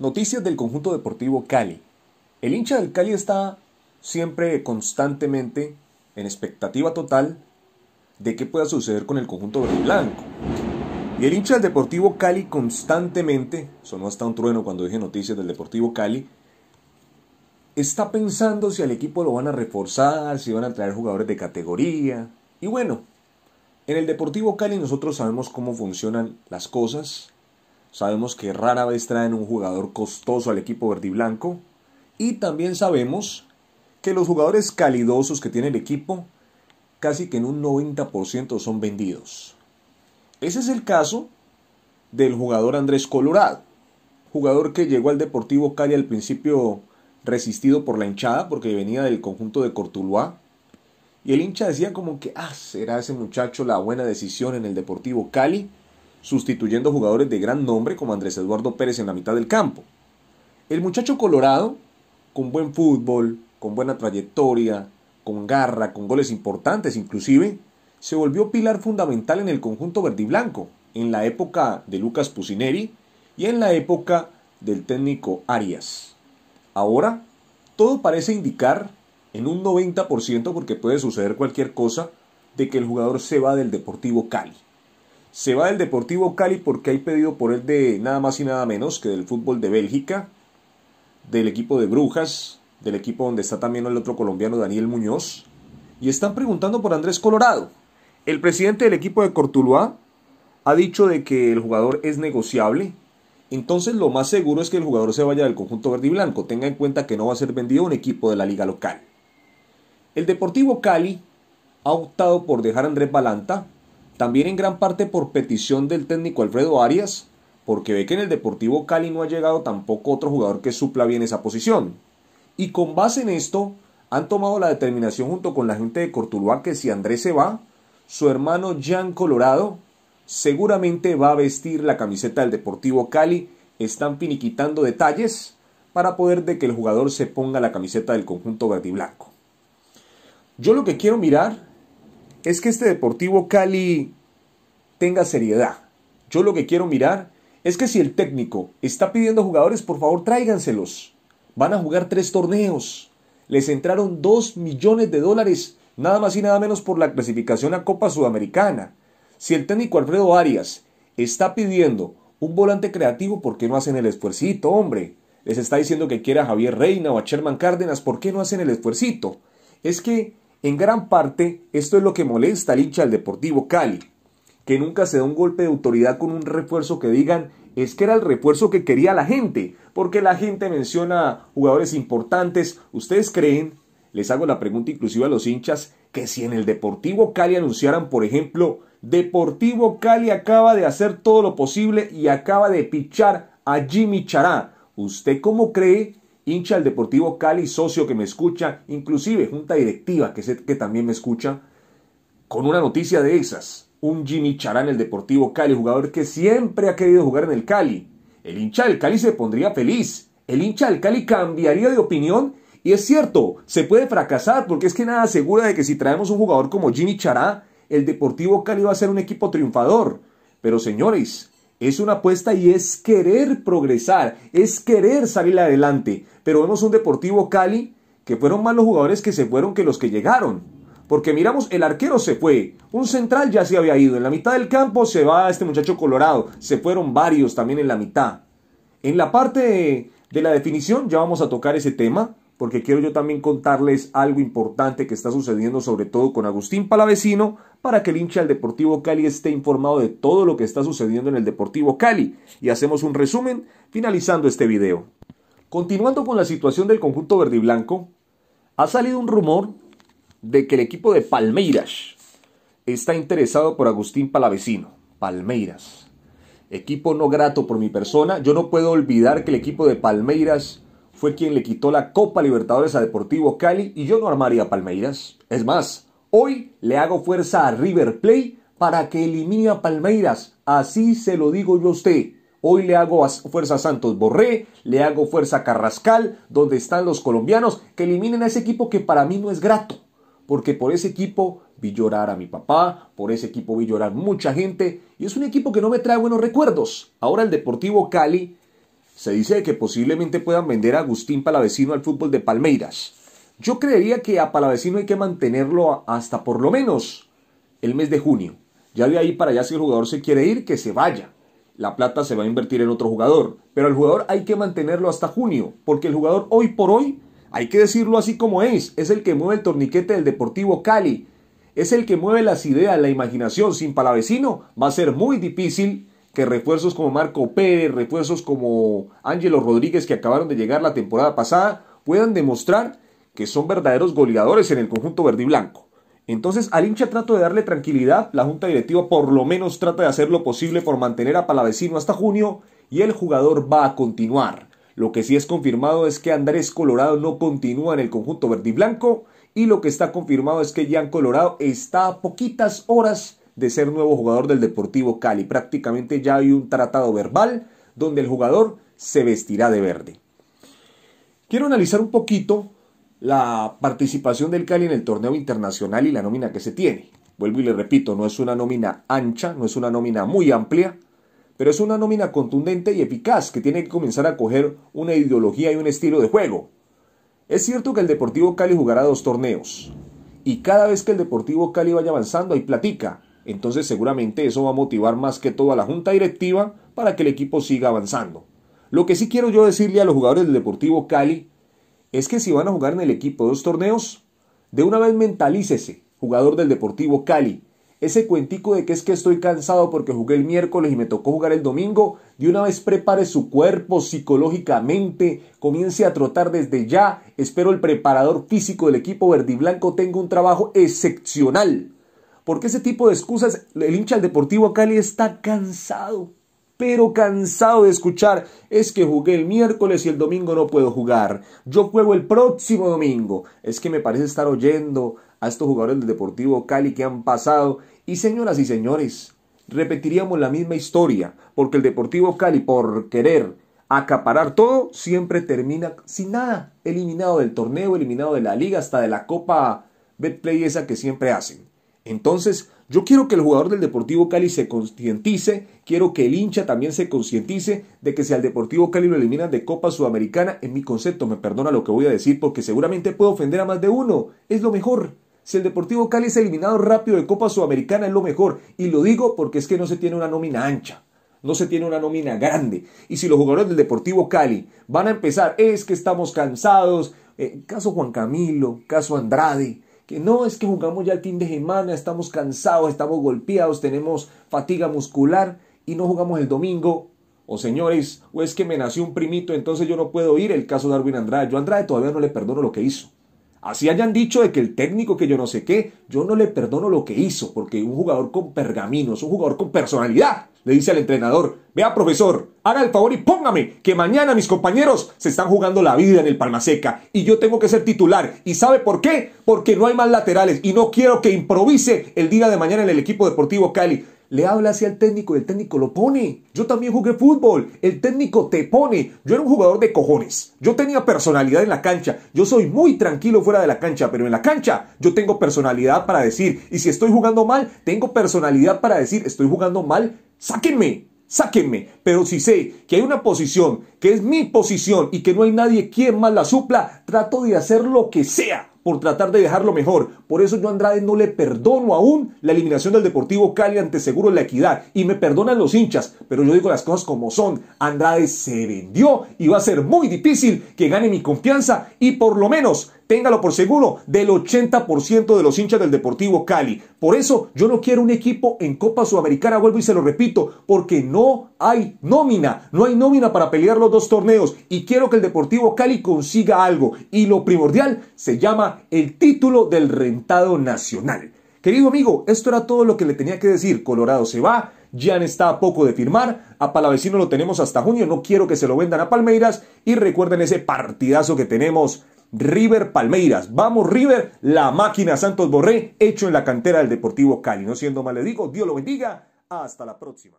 Noticias del conjunto deportivo Cali. El hincha del Cali está siempre constantemente en expectativa total de qué pueda suceder con el conjunto verde blanco. Y el hincha del Deportivo Cali constantemente, sonó hasta un trueno cuando dije noticias del Deportivo Cali, está pensando si al equipo lo van a reforzar, si van a traer jugadores de categoría. Y bueno, en el Deportivo Cali nosotros sabemos cómo funcionan las cosas Sabemos que rara vez traen un jugador costoso al equipo verde y blanco. Y también sabemos que los jugadores calidosos que tiene el equipo casi que en un 90% son vendidos. Ese es el caso del jugador Andrés Colorado, jugador que llegó al Deportivo Cali al principio resistido por la hinchada porque venía del conjunto de Cortuluá. Y el hincha decía como que, ah, será ese muchacho la buena decisión en el Deportivo Cali sustituyendo jugadores de gran nombre como Andrés Eduardo Pérez en la mitad del campo. El muchacho colorado, con buen fútbol, con buena trayectoria, con garra, con goles importantes inclusive, se volvió pilar fundamental en el conjunto verdiblanco y blanco, en la época de Lucas Pusineri y en la época del técnico Arias. Ahora, todo parece indicar, en un 90%, porque puede suceder cualquier cosa, de que el jugador se va del Deportivo Cali. Se va del Deportivo Cali porque hay pedido por él de nada más y nada menos que del fútbol de Bélgica, del equipo de Brujas, del equipo donde está también el otro colombiano Daniel Muñoz. Y están preguntando por Andrés Colorado. El presidente del equipo de Cortuluá ha dicho de que el jugador es negociable. Entonces lo más seguro es que el jugador se vaya del conjunto verde y blanco. Tenga en cuenta que no va a ser vendido un equipo de la liga local. El Deportivo Cali ha optado por dejar a Andrés Balanta, también en gran parte por petición del técnico Alfredo Arias, porque ve que en el Deportivo Cali no ha llegado tampoco otro jugador que supla bien esa posición. Y con base en esto, han tomado la determinación junto con la gente de Cortuluá que si Andrés se va, su hermano Jean Colorado seguramente va a vestir la camiseta del Deportivo Cali. Están piniquitando detalles para poder de que el jugador se ponga la camiseta del conjunto verde y blanco. Yo lo que quiero mirar es que este Deportivo Cali tenga seriedad. Yo lo que quiero mirar es que si el técnico está pidiendo jugadores, por favor tráiganselos. Van a jugar tres torneos. Les entraron dos millones de dólares, nada más y nada menos por la clasificación a Copa Sudamericana. Si el técnico Alfredo Arias está pidiendo un volante creativo, ¿por qué no hacen el esfuercito, hombre? Les está diciendo que quiera a Javier Reina o a Sherman Cárdenas, ¿por qué no hacen el esfuercito? Es que en gran parte, esto es lo que molesta al hincha del Deportivo Cali, que nunca se da un golpe de autoridad con un refuerzo que digan es que era el refuerzo que quería la gente, porque la gente menciona jugadores importantes. ¿Ustedes creen? Les hago la pregunta inclusive a los hinchas, que si en el Deportivo Cali anunciaran, por ejemplo, Deportivo Cali acaba de hacer todo lo posible y acaba de pichar a Jimmy Chará. ¿Usted cómo cree hincha del Deportivo Cali, socio que me escucha, inclusive junta directiva que que también me escucha, con una noticia de esas. Un Jimmy Chará en el Deportivo Cali, jugador que siempre ha querido jugar en el Cali. El hincha del Cali se pondría feliz. El hincha del Cali cambiaría de opinión. Y es cierto, se puede fracasar porque es que nada asegura de que si traemos un jugador como Jimmy Chará, el Deportivo Cali va a ser un equipo triunfador. Pero señores, es una apuesta y es querer progresar, es querer salir adelante. Pero vemos un Deportivo Cali que fueron más los jugadores que se fueron que los que llegaron. Porque miramos, el arquero se fue, un central ya se había ido, en la mitad del campo se va este muchacho colorado, se fueron varios también en la mitad. En la parte de, de la definición ya vamos a tocar ese tema, porque quiero yo también contarles algo importante que está sucediendo sobre todo con Agustín Palavecino, para que el hincha del Deportivo Cali esté informado de todo lo que está sucediendo en el Deportivo Cali, y hacemos un resumen finalizando este video. Continuando con la situación del conjunto verde y blanco, ha salido un rumor de que el equipo de Palmeiras está interesado por Agustín Palavecino. Palmeiras. Equipo no grato por mi persona. Yo no puedo olvidar que el equipo de Palmeiras fue quien le quitó la Copa Libertadores a Deportivo Cali y yo no armaría Palmeiras. Es más, hoy le hago fuerza a River Plate para que elimine a Palmeiras. Así se lo digo yo a usted. Hoy le hago fuerza a Santos Borré, le hago fuerza a Carrascal, donde están los colombianos, que eliminen a ese equipo que para mí no es grato. Porque por ese equipo vi llorar a mi papá, por ese equipo vi llorar mucha gente, y es un equipo que no me trae buenos recuerdos. Ahora el Deportivo Cali se dice que posiblemente puedan vender a Agustín Palavecino al fútbol de Palmeiras. Yo creería que a Palavecino hay que mantenerlo hasta por lo menos el mes de junio. Ya de ahí para allá si el jugador se quiere ir, que se vaya. La plata se va a invertir en otro jugador. Pero el jugador hay que mantenerlo hasta junio, porque el jugador hoy por hoy, hay que decirlo así como es, es el que mueve el torniquete del Deportivo Cali. Es el que mueve las ideas, la imaginación. Sin Palavecino va a ser muy difícil que refuerzos como Marco Pérez, refuerzos como Ángelo Rodríguez que acabaron de llegar la temporada pasada, puedan demostrar que son verdaderos goleadores en el conjunto verde y blanco. Entonces al hincha trato de darle tranquilidad, la junta directiva por lo menos trata de hacer lo posible por mantener a Palavecino hasta junio y el jugador va a continuar. Lo que sí es confirmado es que Andrés Colorado no continúa en el conjunto verde y blanco y lo que está confirmado es que Jan Colorado está a poquitas horas de ser nuevo jugador del Deportivo Cali. Prácticamente ya hay un tratado verbal donde el jugador se vestirá de verde. Quiero analizar un poquito la participación del Cali en el torneo internacional y la nómina que se tiene. Vuelvo y le repito, no es una nómina ancha, no es una nómina muy amplia, pero es una nómina contundente y eficaz que tiene que comenzar a coger una ideología y un estilo de juego. Es cierto que el Deportivo Cali jugará dos torneos, y cada vez que el Deportivo Cali vaya avanzando hay platica, entonces seguramente eso va a motivar más que todo a la junta directiva para que el equipo siga avanzando. Lo que sí quiero yo decirle a los jugadores del Deportivo Cali es que si van a jugar en el equipo dos torneos, de una vez mentalícese, jugador del Deportivo Cali. Ese cuentico de que es que estoy cansado porque jugué el miércoles y me tocó jugar el domingo, de una vez prepare su cuerpo psicológicamente, comience a trotar desde ya. Espero el preparador físico del equipo verdiblanco tenga un trabajo excepcional porque ese tipo de excusas, el hincha del Deportivo Cali está cansado, pero cansado de escuchar, es que jugué el miércoles y el domingo no puedo jugar, yo juego el próximo domingo. Es que me parece estar oyendo a estos jugadores del Deportivo Cali que han pasado. Y señoras y señores, repetiríamos la misma historia, porque el Deportivo Cali, por querer acaparar todo, siempre termina sin nada, eliminado del torneo, eliminado de la liga, hasta de la Copa Betplay esa que siempre hacen. Entonces, yo quiero que el jugador del Deportivo Cali se concientice, quiero que el hincha también se concientice de que si al Deportivo Cali lo eliminan de Copa Sudamericana, en mi concepto, me perdona lo que voy a decir porque seguramente puedo ofender a más de uno, es lo mejor. Si el Deportivo Cali es eliminado rápido de Copa Sudamericana es lo mejor, y lo digo porque es que no se tiene una nómina ancha. No se tiene una nómina grande. Y si los jugadores del Deportivo Cali van a empezar, es que estamos cansados. Eh, caso Juan Camilo, caso Andrade, que no es que jugamos ya el fin de semana, estamos cansados, estamos golpeados, tenemos fatiga muscular y no jugamos el domingo. O señores, o es que me nació un primito, entonces yo no puedo ir. El caso de Darwin Andrade. Yo a Andrade todavía no le perdono lo que hizo. Así hayan dicho de que el técnico, que yo no sé qué, yo no le perdono lo que hizo, porque un jugador con pergaminos, un jugador con personalidad, le dice al entrenador, vea profesor, haga el favor y póngame, que mañana mis compañeros se están jugando la vida en el Palmaseca y yo tengo que ser titular. ¿Y sabe por qué? Porque no hay más laterales y no quiero que improvise el día de mañana en el equipo deportivo Cali le habla hacia el técnico y el técnico lo pone. Yo también jugué fútbol, el técnico te pone. Yo era un jugador de cojones, yo tenía personalidad en la cancha, yo soy muy tranquilo fuera de la cancha, pero en la cancha yo tengo personalidad para decir, y si estoy jugando mal, tengo personalidad para decir, estoy jugando mal, sáquenme, sáquenme. Pero si sé que hay una posición que es mi posición y que no hay nadie quien más la supla, trato de hacer lo que sea por tratar de dejarlo mejor. Por eso yo a Andrade no le perdono aún la eliminación del Deportivo Cali ante Seguro La Equidad. Y me perdonan los hinchas, pero yo digo las cosas como son. Andrade se vendió y va a ser muy difícil que gane mi confianza y por lo menos téngalo por seguro, del 80% de los hinchas del Deportivo Cali. Por eso yo no quiero un equipo en Copa Sudamericana, vuelvo y se lo repito, porque no hay nómina, no hay nómina para pelear los dos torneos y quiero que el Deportivo Cali consiga algo. Y lo primordial se llama el título del rentado nacional. Querido amigo, esto era todo lo que le tenía que decir. Colorado se va, Jan está a poco de firmar, a Palavecino lo tenemos hasta junio, no quiero que se lo vendan a Palmeiras y recuerden ese partidazo que tenemos River Palmeiras. Vamos River, la máquina Santos Borré, hecho en la cantera del Deportivo Cali. No siendo mal, digo, Dios lo bendiga. Hasta la próxima.